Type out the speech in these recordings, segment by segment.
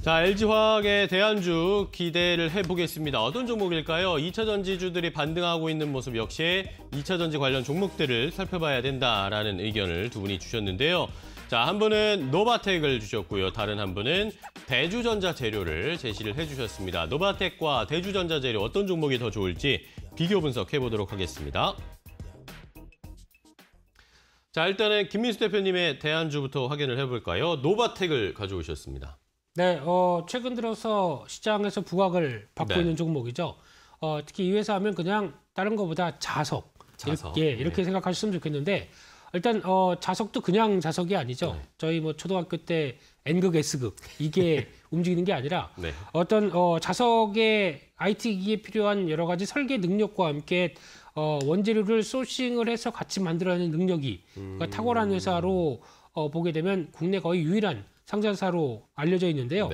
자, LG화학의 대한주 기대를 해보겠습니다. 어떤 종목일까요? 2차 전지주들이 반등하고 있는 모습 역시 2차 전지 관련 종목들을 살펴봐야 된다라는 의견을 두 분이 주셨는데요. 자, 한 분은 노바텍을 주셨고요. 다른 한 분은 대주전자재료를 제시를 해주셨습니다. 노바텍과 대주전자재료 어떤 종목이 더 좋을지 비교 분석해보도록 하겠습니다. 자, 일단은 김민수 대표님의 대안주부터 확인을 해볼까요? 노바텍을 가져오셨습니다. 네, 어, 최근 들어서 시장에서 부각을 받고 네. 있는 종목이죠. 어, 특히 이 회사 하면 그냥 다른 거보다 자석, 자석. 이렇게, 네. 이렇게 생각하셨으면 좋겠는데 일단 어, 자석도 그냥 자석이 아니죠. 네. 저희 뭐 초등학교 때 N극, S극 이게 네. 움직이는 게 아니라 네. 어떤 어, 자석의 IT 기기에 필요한 여러 가지 설계 능력과 함께 어, 원재료를 소싱을 해서 같이 만들어내는 능력이 음... 그러니까 탁월한 음. 회사로 어, 보게 되면 국내 거의 유일한 상장사로 알려져 있는데요.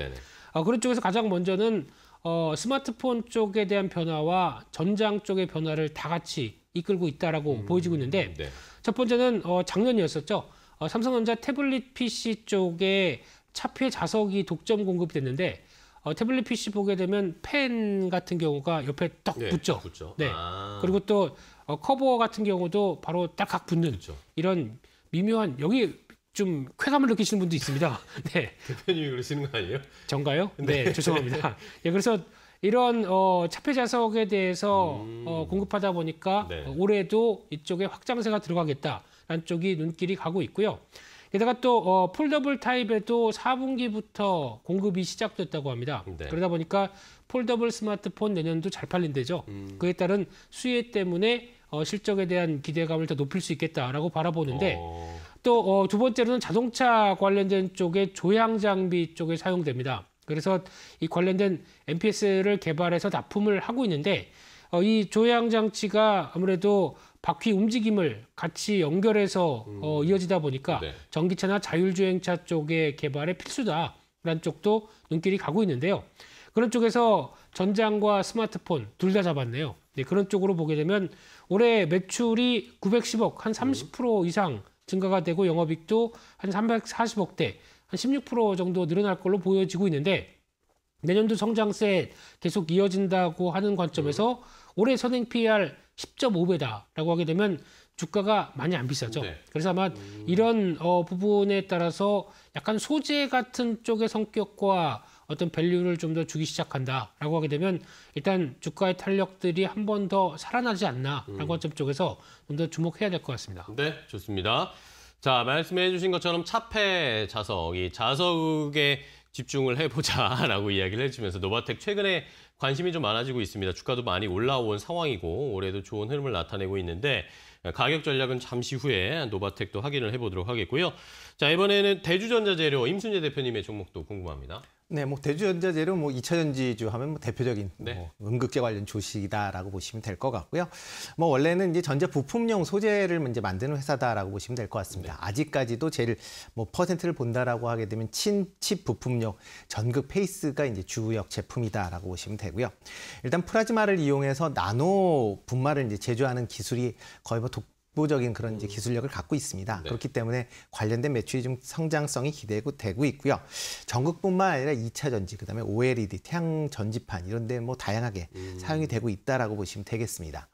어, 그런 쪽에서 가장 먼저는 어, 스마트폰 쪽에 대한 변화와 전장 쪽의 변화를 다 같이 이끌고 있다라고 음, 보여지고 있는데 네. 첫 번째는 어, 작년이었었죠. 어, 삼성전자 태블릿 PC 쪽에 차폐 자석이 독점 공급이 됐는데 어, 태블릿 PC 보게 되면 펜 같은 경우가 옆에 딱 네, 붙죠. 붙죠. 네. 아. 그리고 또 어, 커버 같은 경우도 바로 딱 각 붙는 그렇죠. 이런 미묘한 여기 좀 쾌감을 느끼시는 분도 있습니다. 네. 대표님이 그러시는 거 아니에요? 전가요? 네, 네 죄송합니다. 예, 그래서 이런 어, 차폐 자석에 대해서 음... 어, 공급하다 보니까 네. 어, 올해도 이쪽에 확장세가 들어가겠다라는 쪽이 눈길이 가고 있고요. 게다가 또 어, 폴더블 타입에도 4분기부터 공급이 시작됐다고 합니다. 네. 그러다 보니까 폴더블 스마트폰 내년도 잘 팔린대죠. 음... 그에 따른 수혜 때문에 어, 실적에 대한 기대감을 더 높일 수 있겠다라고 바라보는데 어... 또두 어, 번째로는 자동차 관련된 쪽에 조향 장비 쪽에 사용됩니다. 그래서 이 관련된 MPS를 개발해서 납품을 하고 있는데 어, 이 조향 장치가 아무래도 바퀴 움직임을 같이 연결해서 어, 음. 이어지다 보니까 네. 전기차나 자율주행차 쪽의 개발에 필수다라는 쪽도 눈길이 가고 있는데요. 그런 쪽에서 전장과 스마트폰 둘 다 잡았네요. 네, 그런 쪽으로 보게 되면 올해 매출이 910억 한 30% 이상 증가가 되고 영업이익도 한 340억대, 한 16% 정도 늘어날 걸로 보여지고 있는데 내년도 성장세 계속 이어진다고 하는 관점에서 올해 선행 PER 10.5배다라고 하게 되면 주가가 많이 안 비싸죠. 네. 그래서 아마 음... 이런 어, 부분에 따라서 약간 소재 같은 쪽의 성격과 어떤 밸류를 좀 더 주기 시작한다라고 하게 되면 일단 주가의 탄력들이 한 번 더 살아나지 않나라는 음. 관점 쪽에서 좀 더 주목해야 될 것 같습니다. 네, 좋습니다. 자, 말씀해 주신 것처럼 차폐 자석, 이 자석에 집중을 해보자라고 이야기를 해주면서 노바텍 최근에 관심이 좀 많아지고 있습니다. 주가도 많이 올라온 상황이고 올해도 좋은 흐름을 나타내고 있는데 가격 전략은 잠시 후에 노바텍도 확인을 해보도록 하겠고요. 자 이번에는 대주전자 재료 임순재 대표님의 종목도 궁금합니다. 네, 뭐대주전자재로뭐이차 전지주 하면 뭐 대표적인 네. 뭐 음극재 관련 주식이다라고 보시면 될 것 같고요. 뭐 원래는 이제 전자 부품용 소재를 이제 만드는 회사다라고 보시면 될 것 같습니다. 네. 아직까지도 제일 뭐 퍼센트를 본다라고 하게 되면 친칩 부품용 전극 페이스가 이제 주역 제품이다라고 보시면 되고요. 일단 프라즈마를 이용해서 나노 분말을 이제 제조하는 기술이 거의 뭐 독, 독보적인 그런 이제 음. 기술력을 갖고 있습니다. 네. 그렇기 때문에 관련된 매출이 좀 성장성이 기대되고 고 있고요. 전극뿐만 아니라 2차 전지, 그다음에 OLED, 태양 전지판 이런 데 뭐 다양하게 음. 사용이 되고 있다라고 보시면 되겠습니다.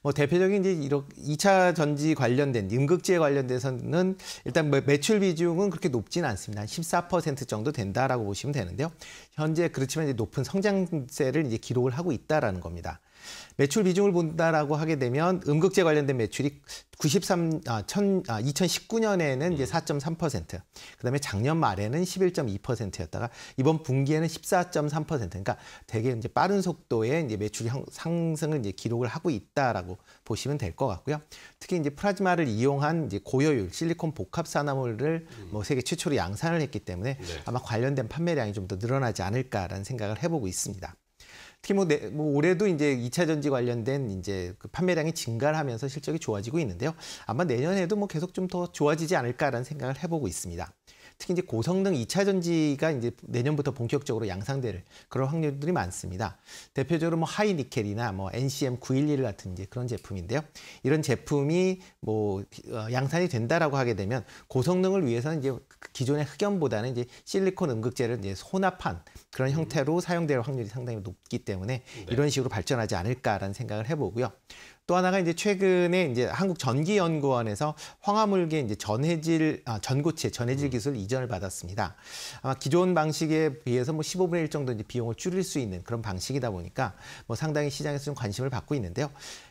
뭐 대표적인 이제 이렇게 2차 전지 관련된 임극지 관련돼서는 일단 매출 비중은 그렇게 높지는 않습니다. 한14% 정도 된다라고 보시면 되는데요. 현재 그렇지만 이제 높은 성장세를 이제 기록을 하고 있다라는 겁니다. 매출 비중을 본다라고 하게 되면 음극재 관련된 매출이 93, 아, 천, 아, 2019년에는 이제 4.3%, 그 다음에 작년 말에는 11.2%였다가 이번 분기에는 14.3%, 그러니까 되게 이제 빠른 속도의 이제 매출 상승을 이제 기록을 하고 있다라고 보시면 될 것 같고요. 특히 이제 프라즈마를 이용한 이제 고효율 실리콘 복합 산화물을 음. 뭐 세계 최초로 양산을 했기 때문에 네. 아마 관련된 판매량이 좀 더 늘어나지 않을까라는 생각을 해보고 있습니다. 특히 뭐, 내, 뭐 올해도 이제 2차 전지 관련된 이제 그 판매량이 증가하면서 실적이 좋아지고 있는데요. 아마 내년에도 뭐 계속 좀 더 좋아지지 않을까라는 생각을 해보고 있습니다. 특히 이제 고성능 2차 전지가 이제 내년부터 본격적으로 양상될 그런 확률들이 많습니다. 대표적으로 뭐 하이니켈이나 뭐 NCM 911 같은 이제 그런 제품인데요. 이런 제품이 뭐 어, 양산이 된다라고 하게 되면 고성능을 위해서는 이제 기존의 흑연보다는 이제 실리콘 음극재를 이제 혼합한 그런 형태로 사용될 확률이 상당히 높기 때문에 네. 이런 식으로 발전하지 않을까라는 생각을 해보고요. 또 하나가 이제 최근에 이제 한국 전기연구원에서 황화물계 이제 전해질 아, 전고체 전해질 음. 기술 이전을 받았습니다. 아마 기존 방식에 비해서 뭐 15분의 1 정도 이제 비용을 줄일 수 있는 그런 방식이다 보니까 뭐 상당히 시장에서 좀 관심을 받고 있는데요.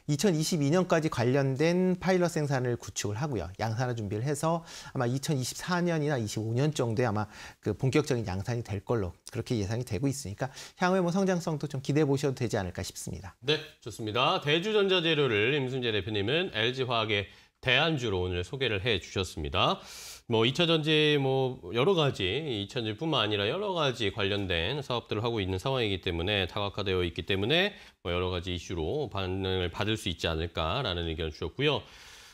2022년까지 관련된 파일럿 생산을 구축을 하고요. 양산화 준비를 해서 아마 2024년이나 25년 정도에 아마 그 본격적인 양산이 될 걸로 그렇게 예상이 되고 있으니까 향후에뭐 성장성도 좀 기대해 보셔도 되지 않을까 싶습니다. 네, 좋습니다. 대주전자재료를 임순재 대표님은 LG화학의 대안주로 오늘 소개를 해 주셨습니다. 뭐 2차 전지 뭐 여러 가지 2차 전지뿐만 아니라 여러 가지 관련된 사업들을 하고 있는 상황이기 때문에 다각화되어 있기 때문에 뭐 여러 가지 이슈로 반응을 받을 수 있지 않을까라는 의견 주셨고요.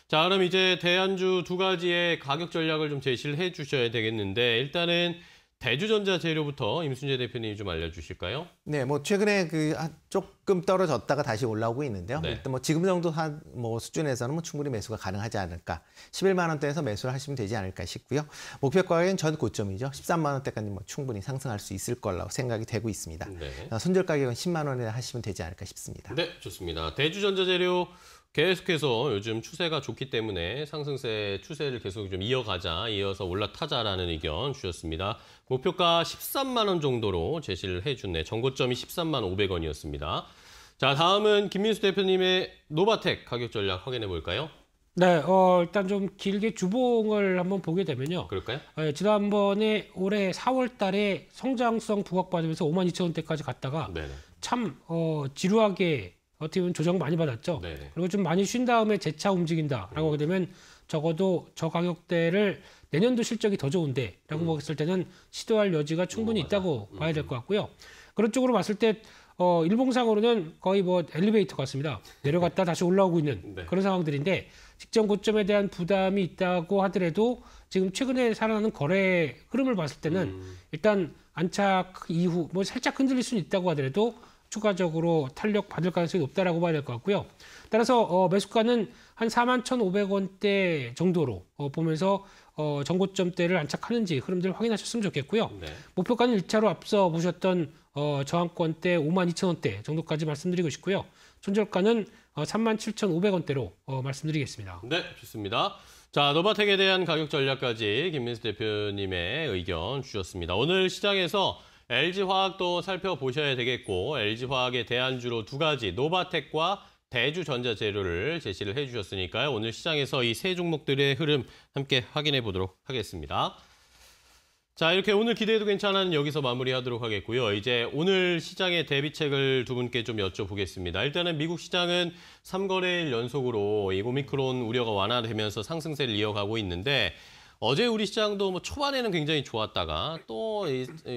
자 그럼 이제 대안주 두 가지의 가격 전략을 좀 제시를 해 주셔야 되겠는데 일단은 대주전자 재료부터 임순재 대표님이 좀 알려주실까요? 네, 뭐 최근에 그 조금 떨어졌다가 다시 올라오고 있는데요. 네. 일단 뭐 지금 정도 한 뭐 수준에서는 뭐 충분히 매수가 가능하지 않을까. 11만 원대에서 매수를 하시면 되지 않을까 싶고요. 목표 가격은 전 고점이죠. 13만 원대까지 뭐 충분히 상승할 수 있을 거라고 생각이 되고 있습니다. 네. 어, 손절 가격은 10만 원에 하시면 되지 않을까 싶습니다. 네, 좋습니다. 대주전자 재료 계속해서 요즘 추세가 좋기 때문에 상승세 추세를 계속 좀 이어가자, 이어서 올라타자라는 의견 주셨습니다. 목표가 13만 원 정도로 제시를 해준네 정고점이 13만 500원이었습니다. 자, 다음은 김민수 대표님의 노바텍 가격 전략 확인해 볼까요? 네, 어, 일단 좀 길게 주봉을 한번 보게 되면요. 그럴까요? 예, 지난번에 올해 4월 달에 성장성 부각받으면서 5만 2천 원대까지 갔다가 네네. 참 어, 지루하게 어떻게 보면 조정 많이 받았죠. 네네. 그리고 좀 많이 쉰 다음에 재차 움직인다라고 음. 하게 되면 적어도 저 가격대를 내년도 실적이 더 좋은데 라고 음. 봤을 때는 시도할 여지가 충분히 어, 있다고 음. 봐야 될 것 같고요. 그런 쪽으로 봤을 때 어, 일봉상으로는 거의 뭐 엘리베이터 같습니다. 내려갔다 다시 올라오고 있는 네. 그런 상황들인데 직전 고점에 대한 부담이 있다고 하더라도 지금 최근에 살아나는 거래 흐름을 봤을 때는 음. 일단 안착 이후 뭐 살짝 흔들릴 수는 있다고 하더라도 추가적으로 탄력 받을 가능성이 높다라고 봐야 될 것 같고요. 따라서 어, 매수가는 한 41,500원대 정도로 어, 보면서 어, 정고점대를 안착하는지 흐름들을 확인하셨으면 좋겠고요. 네. 목표가는 1차로 앞서 보셨던 어, 저항권대 52,000원대 정도까지 말씀드리고 싶고요. 손절가는 어, 37,500원대로 어, 말씀드리겠습니다. 네, 좋습니다. 자, 노바텍에 대한 가격 전략까지 김민수 대표님의 의견 주셨습니다. 오늘 시장에서 LG화학도 살펴보셔야 되겠고 l g 화학에대한주로두 가지 노바텍과 대주전자재료를 제시를 해주셨으니까요. 오늘 시장에서 이 세 종목들의 흐름 함께 확인해 보도록 하겠습니다. 자 이렇게 오늘 기대해도 괜찮은 여기서 마무리하도록 하겠고요. 이제 오늘 시장의 대비책을 두 분께 좀 여쭤보겠습니다. 일단은 미국 시장은 3거래일 연속으로 이 오미크론 우려가 완화되면서 상승세를 이어가고 있는데 어제 우리 시장도 뭐 초반에는 굉장히 좋았다가 또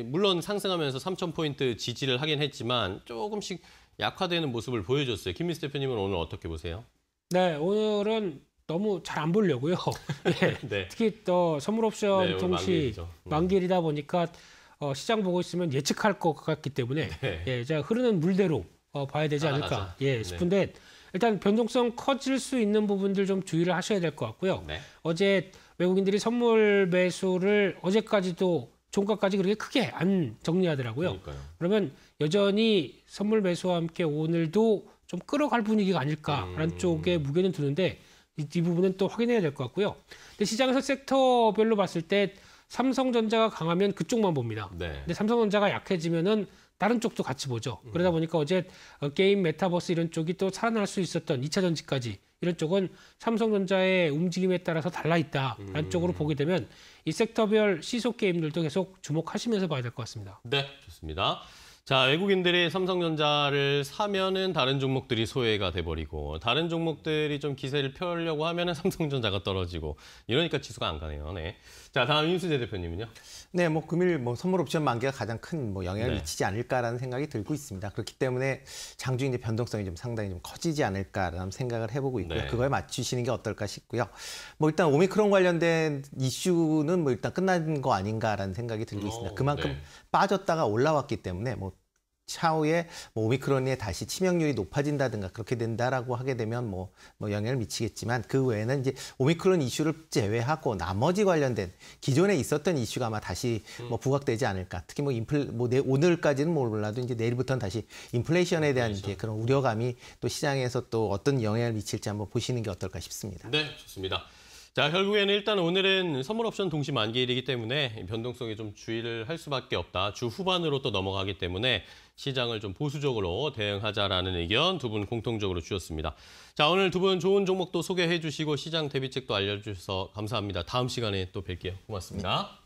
물론 상승하면서 3,000포인트 지지를 하긴 했지만 조금씩 약화되는 모습을 보여줬어요. 김민수 대표님은 오늘 어떻게 보세요? 네, 오늘은 너무 잘 안 보려고요. 네. 네. 특히 또 선물옵션 네, 동시 만기일이다 음. 보니까 어, 시장 보고 있으면 예측할 것 같기 때문에 네. 예, 자 흐르는 물대로 어, 봐야 되지 아, 않을까 아, 예, 네. 싶은데 일단 변동성 커질 수 있는 부분들 좀 주의를 하셔야 될 것 같고요. 네. 어제 외국인들이 선물 매수를 어제까지도 종가까지 그렇게 크게 안 정리하더라고요. 그러니까요. 그러면 여전히 선물 매수와 함께 오늘도 좀 끌어갈 분위기가 아닐까라는 음. 쪽에 무게는 드는데 이, 이 부분은 또 확인해야 될 것 같고요. 근데 시장에서 섹터별로 봤을 때 삼성전자가 강하면 그쪽만 봅니다. 네. 근데 삼성전자가 약해지면은 다른 쪽도 같이 보죠. 음. 그러다 보니까 어제 어, 게임 메타버스 이런 쪽이 또 살아날 수 있었던 2차 전지까지 이런 쪽은 삼성전자의 움직임에 따라서 달라 있다라는 음. 쪽으로 보게 되면 이 섹터별 시속 게임들도 계속 주목하시면서 봐야 될 것 같습니다. 네, 좋습니다. 자, 외국인들이 삼성전자를 사면은 다른 종목들이 소외가 돼버리고 다른 종목들이 좀 기세를 펴려고 하면은 삼성전자가 떨어지고 이러니까 지수가 안 가네요. 네. 자, 다음 임수재 대표님은요? 네, 뭐 금일 뭐 선물 옵션 만기가 가장 큰 뭐 영향을 네. 미치지 않을까라는 생각이 들고 있습니다. 그렇기 때문에 장중 이제 변동성이 좀 상당히 좀 커지지 않을까라는 생각을 해보고 있고요. 네. 그거에 맞추시는 게 어떨까 싶고요. 뭐 일단 오미크론 관련된 이슈는 뭐 일단 끝난 거 아닌가라는 생각이 들고 어, 있습니다. 그만큼 네. 빠졌다가 올라왔기 때문에 뭐 차후에 뭐오미크론에 다시 치명률이 높아진다든가 그렇게 된다라고 하게 되면 뭐, 뭐 영향을 미치겠지만 그 외에는 이제 오미크론 이슈를 제외하고 나머지 관련된 기존에 있었던 이슈가 아마 다시 음. 뭐 부각되지 않을까 특히 뭐 인플 뭐 내, 오늘까지는 뭐 몰라도 이제 내일부터는 다시 인플레이션에 대한 인플레 이제 그런 우려감이 또 시장에서 또 어떤 영향을 미칠지 한번 보시는 게 어떨까 싶습니다. 네 좋습니다. 자, 결국에는 일단 오늘은 선물 옵션 동시 만기일이기 때문에 변동성에 좀 주의를 할 수밖에 없다. 주 후반으로 또 넘어가기 때문에 시장을 좀 보수적으로 대응하자라는 의견 두 분 공통적으로 주셨습니다. 자, 오늘 두 분 좋은 종목도 소개해 주시고 시장 대비책도 알려주셔서 감사합니다. 다음 시간에 또 뵐게요. 고맙습니다.